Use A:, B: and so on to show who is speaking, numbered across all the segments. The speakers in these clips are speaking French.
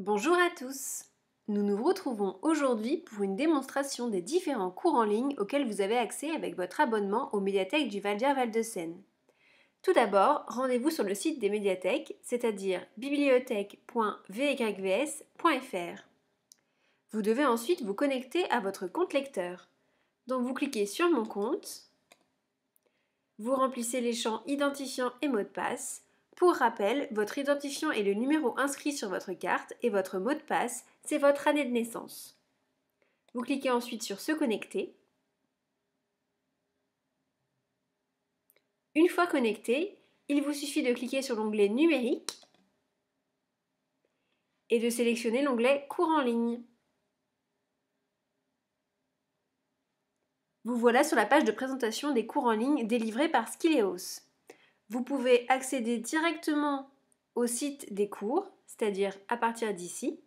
A: Bonjour à tous Nous nous retrouvons aujourd'hui pour une démonstration des différents cours en ligne auxquels vous avez accès avec votre abonnement aux médiathèques du val Val-de-Seine. Tout d'abord, rendez-vous sur le site des médiathèques, c'est-à-dire bibliothèque.vyvs.fr. Vous devez ensuite vous connecter à votre compte lecteur. Donc vous cliquez sur Mon compte, vous remplissez les champs identifiants et mots de passe, pour rappel, votre identifiant est le numéro inscrit sur votre carte et votre mot de passe, c'est votre année de naissance. Vous cliquez ensuite sur Se connecter. Une fois connecté, il vous suffit de cliquer sur l'onglet Numérique et de sélectionner l'onglet Cours en ligne. Vous voilà sur la page de présentation des cours en ligne délivrés par Skileos. Vous pouvez accéder directement au site des cours, c'est-à-dire à partir d'ici,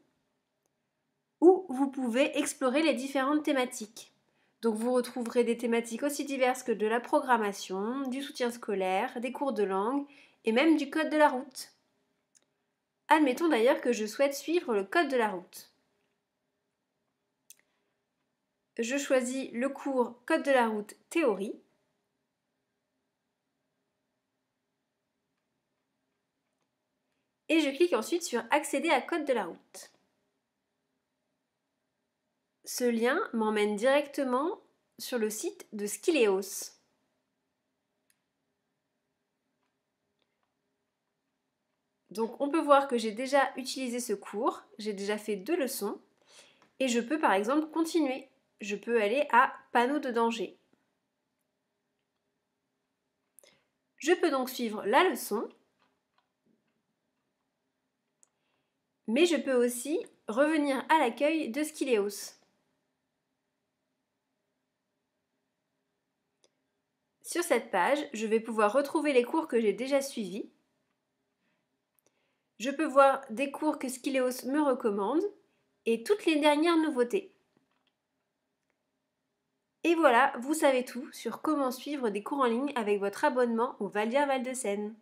A: où vous pouvez explorer les différentes thématiques. Donc vous retrouverez des thématiques aussi diverses que de la programmation, du soutien scolaire, des cours de langue et même du code de la route. Admettons d'ailleurs que je souhaite suivre le code de la route. Je choisis le cours Code de la route théorie et je clique ensuite sur Accéder à code de la route. Ce lien m'emmène directement sur le site de Skileos. Donc on peut voir que j'ai déjà utilisé ce cours, j'ai déjà fait deux leçons et je peux par exemple continuer. Je peux aller à panneau de danger. Je peux donc suivre la leçon Mais je peux aussi revenir à l'accueil de Skileos. Sur cette page, je vais pouvoir retrouver les cours que j'ai déjà suivis. Je peux voir des cours que Skileos me recommande et toutes les dernières nouveautés. Et voilà, vous savez tout sur comment suivre des cours en ligne avec votre abonnement au Valia Val de Seine.